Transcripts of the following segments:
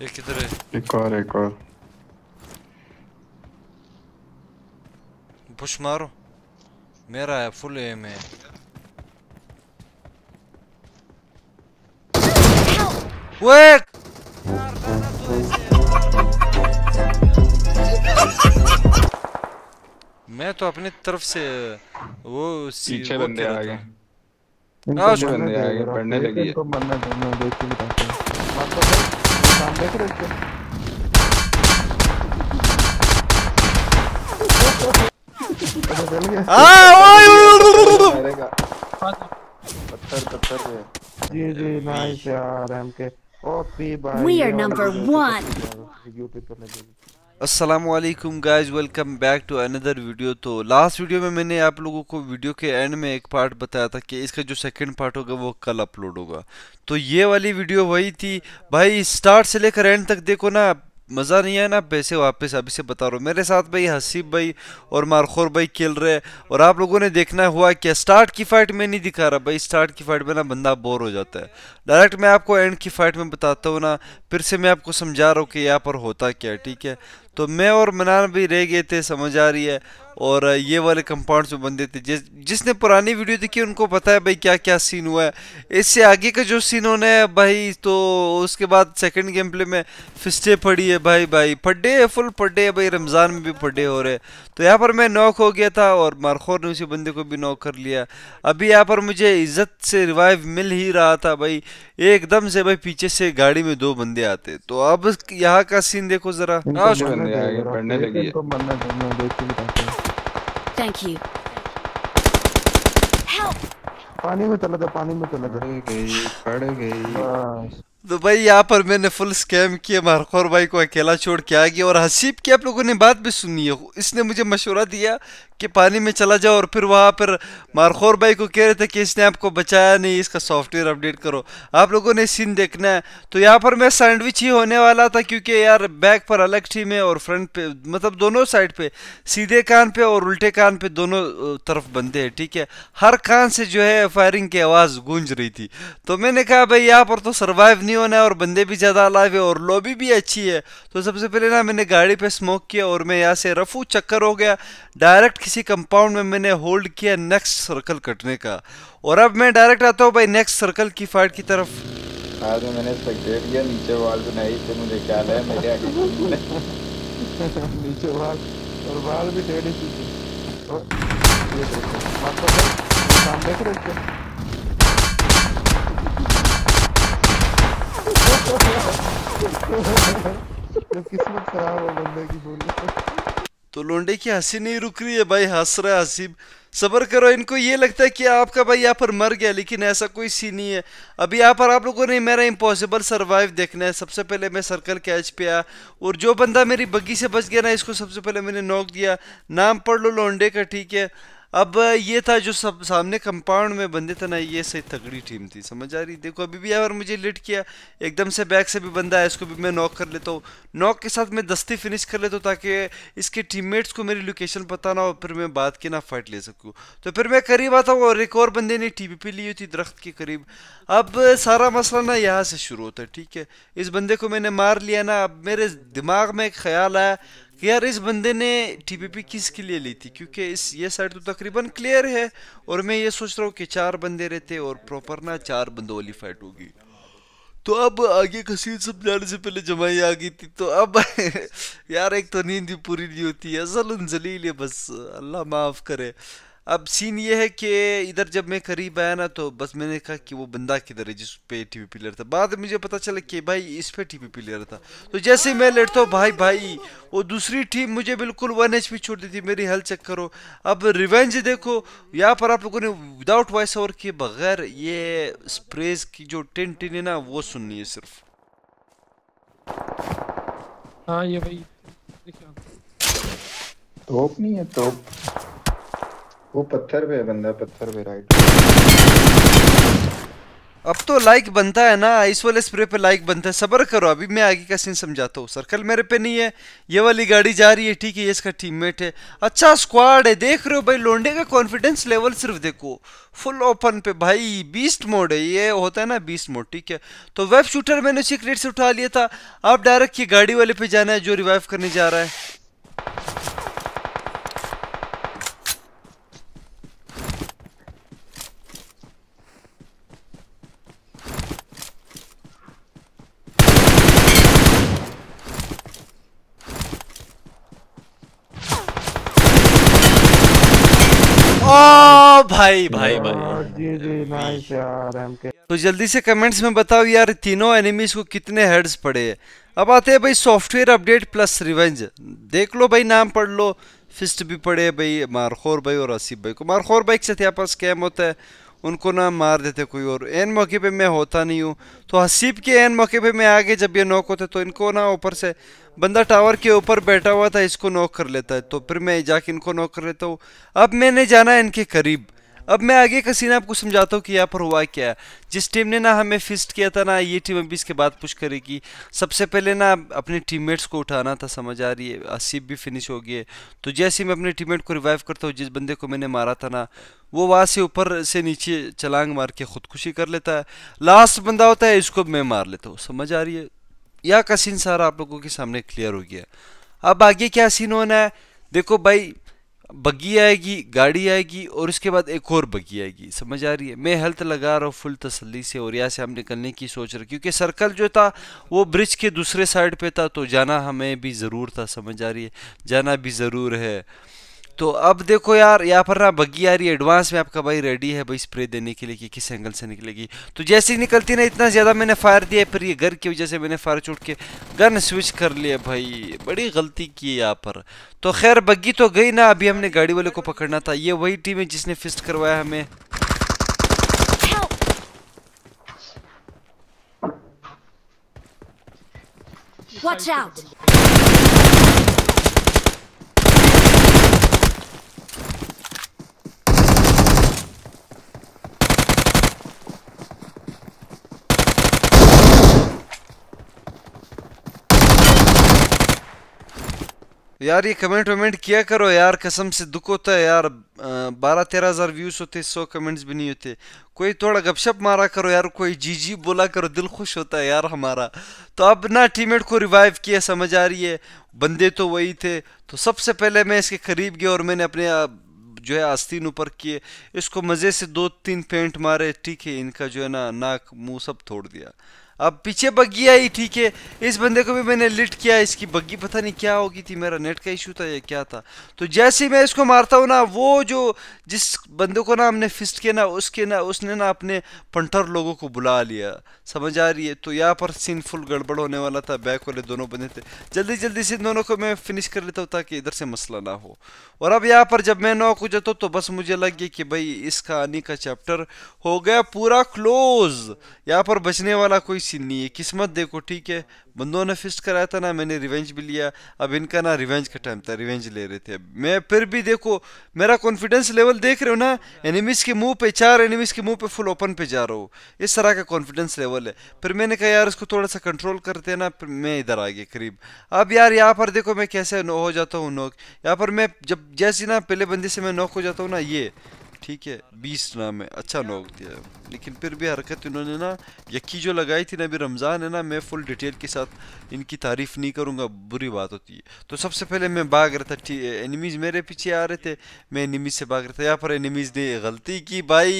ये किधर है एक और एक और पुश मारो मेरा है फुल एम है वेट मैं तो अपनी तरफ से वो पीछे बंदे आ गए बंदे आ गए पढ़ने लगी है तो हैं Ah, oh, we are number one. असलम guys welcome back to another video तो लास्ट वीडियो में मैंने आप लोगों को वीडियो के एंड में एक पार्ट बताया था कि इसका जो सेकंड पार्ट होगा वो कल अपलोड होगा तो ये वाली वीडियो वही थी भाई स्टार्ट से लेकर एंड तक देखो ना मज़ा नहीं आया ना पैसे वापस अभी से बता रहा हूँ मेरे साथ भाई हसीब भाई और मारखोर भाई खेल रहे हैं और आप लोगों ने देखना हुआ क्या स्टार्ट की फाइट में नहीं दिखा रहा भाई स्टार्ट की फाइट में ना बंदा बोर हो जाता है डायरेक्ट मैं आपको एंड की फाइट में बताता हूँ ना फिर से मैं आपको समझा रहा हूँ कि यहाँ पर होता क्या ठीक है तो मैं और मनान भी रह गए थे समझ आ रही है और ये वाले कंपाउंड में बंदे थे जिस जिसने पुरानी वीडियो देखी उनको पता है भाई क्या क्या सीन हुआ है इससे आगे का जो सीन होने है भाई तो उसके बाद सेकंड गेम प्ले में फिस्टे पड़ी है भाई भाई पड्डे है फुल पड्डे है भाई रमज़ान में भी पड्डे हो रहे तो यहाँ पर मैं नॉक हो गया था और मारखोर ने उसी बंदे को भी नॉक कर लिया अभी यहाँ पर मुझे इज़्ज़त से रिवाइव मिल ही रहा था भाई एकदम से भाई पीछे से गाड़ी में दो बंदे आते तो अब यहाँ का सीन देखो ज़रा Thank you. Help! पानी में चला जा पानी में चला जा गई पड़ गई हाँ। तो भाई यहाँ पर मैंने फुल स्कैम किया महरखोर भाई को अकेला छोड़ के आ गया और हसीब की आप लोगों ने बात भी सुनी है इसने मुझे मशवरा दिया कि पानी में चला जाओ और फिर वहाँ पर मारखोर भाई को कह रहे थे कि इसने आपको बचाया नहीं इसका सॉफ्टवेयर अपडेट करो आप लोगों ने सीन देखना है तो यहाँ पर मैं सैंडविच ही होने वाला था क्योंकि यार बैक पर अलग टीम है और फ्रंट पे मतलब दोनों साइड पे सीधे कान पे और उल्टे कान पे दोनों तरफ बंदे हैं ठीक है हर कान से जो है फायरिंग की आवाज़ गूंज रही थी तो मैंने कहा भाई यहाँ पर तो सर्वाइव नहीं होना है और बंदे भी ज़्यादा अलाइव है और लॉबी भी अच्छी है तो सबसे पहले ना मैंने गाड़ी पे स्मोक किया और मैं यहाँ से रफू चक्कर हो गया डायरेक्ट किसी कंपाउंड में मैंने होल्ड किया नेक्स्ट सर्कल कटने का और अब मैं डायरेक्ट आता हूँ भाई नेक्स्ट सर्कल की फाइट की तरफ तो मैंने स्पेक्टेट किया नीचे वाल बनाई तो मुझे क्या है मेरे नीचे वाल और वाल भी टेढ़ी चीज़ मतलब देख रहे किस्मत खराब हो बंदे की तो लोंडे की हंसी नहीं रुक रही है भाई हंस रहा है हसीब सबर करो इनको ये लगता है कि आपका भाई यहाँ पर मर गया लेकिन ऐसा कोई सीन नहीं है अभी यहाँ पर आप लोगों ने मेरा इम्पॉसिबल सर्वाइव देखना है सबसे पहले मैं सर्कल कैच पे आया और जो बंदा मेरी बग्गी से बच गया ना इसको सबसे पहले मैंने नोक दिया नाम पढ़ लो लोंडे का ठीक है अब ये था जो सब सामने कंपाउंड में बंदे थे ना ये सही तगड़ी टीम थी समझ आ रही देखो अभी भी यार मुझे लिट किया एकदम से बैक से भी बंदा है इसको भी मैं नॉक कर लेता हूँ नॉक के साथ मैं दस्ती फिनिश कर लेता हूँ ताकि इसके टीममेट्स को मेरी लोकेशन पता ना हो फिर मैं बात के ना फाइट ले सकूँ तो फिर मैं करीब आता हूँ और एक और बंदे ने टी पी ली हुई थी दरख्त के करीब अब सारा मसला ना यहाँ से शुरू होता है ठीक है इस बंदे को मैंने मार लिया ना अब मेरे दिमाग में एक ख्याल आया यार इस बंदे ने टीपीपी किसके लिए ली थी क्योंकि इस ये साइड तो तकरीबन क्लियर है और मैं ये सोच रहा हूँ कि चार बंदे रहते और प्रॉपर ना चार बंदों वाली फाइट होगी तो अब आगे सब समझाने से पहले जमाई आ गई थी तो अब यार एक तो नींद भी पूरी नहीं होती है जलील है बस अल्लाह माफ़ करे अब सीन ये है कि इधर जब मैं करीब आया ना तो बस मैंने कहा कि वो बंदा किधर है जिस पे टी वी पिलर था बाद में मुझे पता चला कि भाई इस पे टी वी पिलर था तो जैसे मैं लेटता हूँ भाई भाई वो दूसरी टीम मुझे बिल्कुल वन एच पी छोड़ दी थी मेरी हेल्थ चेक करो अब रिवेंज देखो यहाँ पर आप लोगों ने विदाउट वॉइस ओवर के बगैर ये स्प्रेज की जो टेन टिन है ना वो सुननी है सिर्फ हाँ ये भाई तोप नहीं है तोप वो पत्थर पे है बंदा पत्थर पे राइट अब तो लाइक बनता है ना इस वाले स्प्रे पे लाइक बनता है सबर करो अभी मैं आगे का सीन समझाता हूँ सर्कल मेरे पे नहीं है ये वाली गाड़ी जा रही है ठीक है ये इसका टीममेट है अच्छा स्क्वाड है देख रहे हो भाई लोंडे का कॉन्फिडेंस लेवल सिर्फ देखो फुल ओपन पे भाई बीस्ट मोड है ये होता है ना बीस्ट मोड ठीक है तो वेब शूटर मैंने उसी क्रेट से उठा लिया था आप डायरेक्ट ये गाड़ी वाले पे जाना है जो रिवाइव करने जा रहा है भाई भाई भाई हाँ, जी जी नाइस यार एमके तो जल्दी से कमेंट्स में बताओ यार तीनों एनिमीज को कितने हेड्स पड़े हैं अब आते हैं भाई सॉफ्टवेयर अपडेट प्लस रिवेंज देख लो भाई नाम पढ़ लो फिस्ट भी पड़े भाई मारखोर भाई और आसिफ भाई को मारखोर भाई के साथ यहाँ पर स्कैम होता है उनको ना मार देते कोई और एन मौके पे मैं होता नहीं हूँ तो हसीब के एन मौके पे मैं आगे जब ये नॉक होते तो इनको ना ऊपर से बंदा टावर के ऊपर बैठा हुआ था इसको नॉक कर लेता है तो फिर मैं जाके इनको नॉक कर लेता हूँ अब मैंने जाना इनके करीब अब मैं आगे का सीन आपको समझाता हूँ कि यहाँ पर हुआ क्या है जिस टीम ने ना हमें फिस्ट किया था ना ये टीम अभी इसके बाद पुश करेगी सबसे पहले ना अपने टीममेट्स को उठाना था समझ आ रही है असीब भी फिनिश हो गई है तो जैसे ही मैं अपने टीममेट को रिवाइव करता हूँ जिस बंदे को मैंने मारा था ना वो वहाँ से ऊपर से नीचे चलांग मार के खुदकुशी कर लेता है लास्ट बंदा होता है इसको मैं मार लेता हूँ समझ आ रही है यह का सीन सारा आप लोगों के सामने क्लियर हो गया अब आगे क्या सीन होना है देखो भाई बग्गी आएगी गाड़ी आएगी और उसके बाद एक और बग्गी आएगी समझ आ रही है मैं हेल्थ लगा रहा हूँ फुल तसल्ली से और यहाँ से हम निकलने की सोच रहे क्योंकि सर्कल जो था वो ब्रिज के दूसरे साइड पे था तो जाना हमें भी ज़रूर था समझ आ रही है जाना भी ज़रूर है तो अब देखो यार यहाँ पर ना बग्गी आ रही है एडवांस में आपका भाई रेडी है भाई स्प्रे देने के लिए कि किस एंगल से निकलेगी तो जैसे ही निकलती ना इतना ज़्यादा मैंने फायर दिया पर ये घर की वजह से मैंने फायर छोड़ के गन स्विच कर लिया भाई बड़ी गलती की है यहाँ पर तो खैर बग्गी तो गई ना अभी हमने गाड़ी वाले को पकड़ना था ये वही टीम है जिसने फिस्ट करवाया हमें Watch out! यार ये कमेंट वमेंट किया करो यार कसम से दुख होता है यार बारह तेरह हज़ार व्यूज़ होते सौ कमेंट्स भी नहीं होते कोई थोड़ा गपशप मारा करो यार कोई जी जी बोला करो दिल खुश होता है यार हमारा तो अब ना टीमेट को रिवाइव किया समझ आ रही है बंदे तो वही थे तो सबसे पहले मैं इसके करीब गया और मैंने अपने जो है आस्तीन ऊपर किए इसको मज़े से दो तीन पेंट मारे ठीक है इनका जो है ना नाक मुँह सब तोड़ दिया अब पीछे बग्गी आई ठीक है इस बंदे को भी मैंने लिट किया इसकी बग्गी पता नहीं क्या होगी थी मेरा नेट का इशू था या क्या था तो जैसे ही मैं इसको मारता हूँ ना वो जो जिस बंदे को ना हमने फिस्ट किया ना उसके ना उसने ना अपने पंटर लोगों को बुला लिया समझ आ रही है तो यहाँ पर सीन फुल गड़बड़ होने वाला था बैक वाले दोनों बंदे थे जल्दी जल्दी से दोनों को मैं फिनिश कर लेता हूँ ताकि इधर से मसला ना हो और अब यहाँ पर जब मैं नौ को जाता हूँ तो बस मुझे लग गया कि भाई इस कहानी का चैप्टर हो गया पूरा क्लोज यहाँ पर बचने वाला कोई नहीं है किस्मत देखो ठीक है बंदों ने फिस्ट कराया था ना मैंने रिवेंज भी लिया अब इनका ना रिवेंज का टाइम था रिवेंज ले रहे थे मैं फिर भी देखो मेरा कॉन्फिडेंस लेवल देख रहे हो ना एनिमीज के मुंह पे चार एनिमीज के मुंह पे फुल ओपन पे जा रहा हूँ इस तरह का कॉन्फिडेंस लेवल है फिर मैंने कहा यार इसको थोड़ा सा कंट्रोल करते हैं ना फिर मैं इधर आ गया करीब अब यार यहाँ पर देखो मैं कैसे हो जाता हूँ नोक यहाँ पर मैं जब जैसी ना पहले बंदी से मैं नोक हो जाता हूँ ना ये ठीक है बीस नाम है अच्छा नोक दिया लेकिन फिर भी हरकत इन्होंने ना यकी जो लगाई थी ना अभी रमज़ान है ना मैं फुल डिटेल के साथ इनकी तारीफ़ नहीं करूँगा बुरी बात होती है तो सबसे पहले मैं भाग रहा था एनिमीज़ मेरे पीछे आ रहे थे मैं एनिमीज़ से भाग रहा था यहाँ पर एनिमीज़ ने गलती की भाई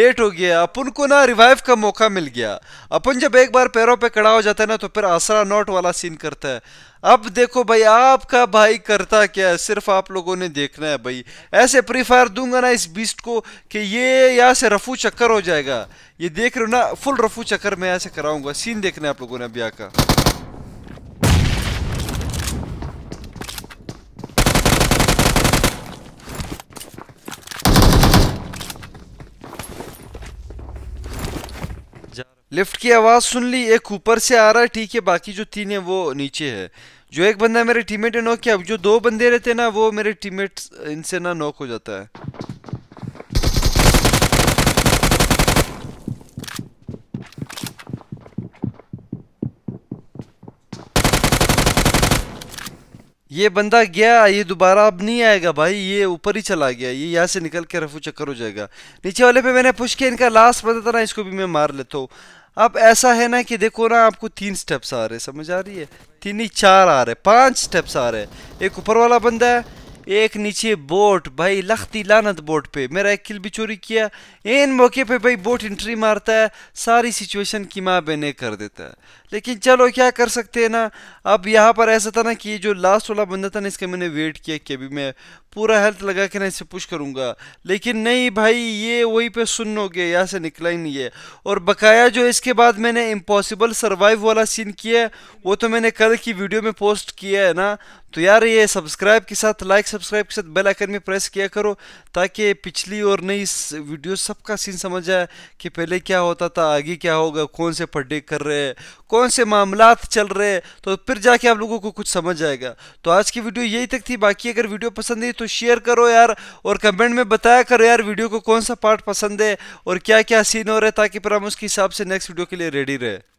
लेट हो गया अपन को ना रिवाइव का मौका मिल गया अपन जब एक बार पैरों पर पे खड़ा हो जाता है ना तो फिर आसरा नोट वाला सीन करता है अब देखो भाई आपका भाई करता क्या है सिर्फ आप लोगों ने देखना है भाई ऐसे प्री फायर दूंगा ना इस बीस्ट को कि ये यहाँ से रफू चक्कर हो जाएगा ये देख रहे हो ना फुल रफू चक्कर मैं ऐसे कराऊंगा सीन देखना है आप लोगों ने अभी आका लिफ्ट की आवाज़ सुन ली एक ऊपर से आ रहा है ठीक है बाकी जो तीन है वो नीचे है जो एक बंदा मेरे टीममेट ने नॉक किया जो दो बंदे रहते ना वो मेरे टीममेट्स इनसे ना नॉक हो जाता है ये बंदा गया ये दोबारा अब नहीं आएगा भाई ये ऊपर ही चला गया ये यहाँ से निकल के रफू चक्कर हो जाएगा नीचे वाले पे मैंने पूछ के इनका लास्ट पता था ना इसको भी मैं मार लेता हूँ अब ऐसा है ना कि देखो ना आपको तीन स्टेप्स आ रहे समझ आ रही है तीन ही चार आ रहे पांच स्टेप्स आ रहे एक ऊपर वाला बंदा है एक नीचे बोट भाई लखती लानत बोट पे मेरा एक किल भी चोरी किया इन मौके पे भाई बोट इंट्री मारता है सारी सिचुएशन की माँ बेने कर देता है लेकिन चलो क्या कर सकते हैं ना अब यहाँ पर ऐसा था ना कि जो लास्ट वाला बंदा था ना इसका मैंने वेट किया कि अभी मैं पूरा हेल्थ लगा के ना इसे पुश करूँगा लेकिन नहीं भाई ये वहीं पे सुनोगे यहाँ से निकला ही नहीं है और बकाया जो इसके बाद मैंने इम्पॉसिबल सर्वाइव वाला सीन किया है वो तो मैंने कल की वीडियो में पोस्ट किया है ना तो यार ये सब्सक्राइब के साथ लाइक सब्सक्राइब के साथ बेल आइकन में प्रेस किया करो ताकि पिछली और नई वीडियो सबका सीन समझ जाए कि पहले क्या होता था आगे क्या होगा कौन से पड्डे कर रहे हैं कौन से मामला चल रहे हैं तो फिर जाके आप लोगों को कुछ समझ आएगा तो आज की वीडियो यही तक थी बाकी अगर वीडियो पसंद आई तो शेयर करो यार और कमेंट में बताया करो यार वीडियो को कौन सा पार्ट पसंद है और क्या क्या सीन हो रहा है ताकि फिर हम उसके हिसाब से नेक्स्ट वीडियो के लिए रेडी रहे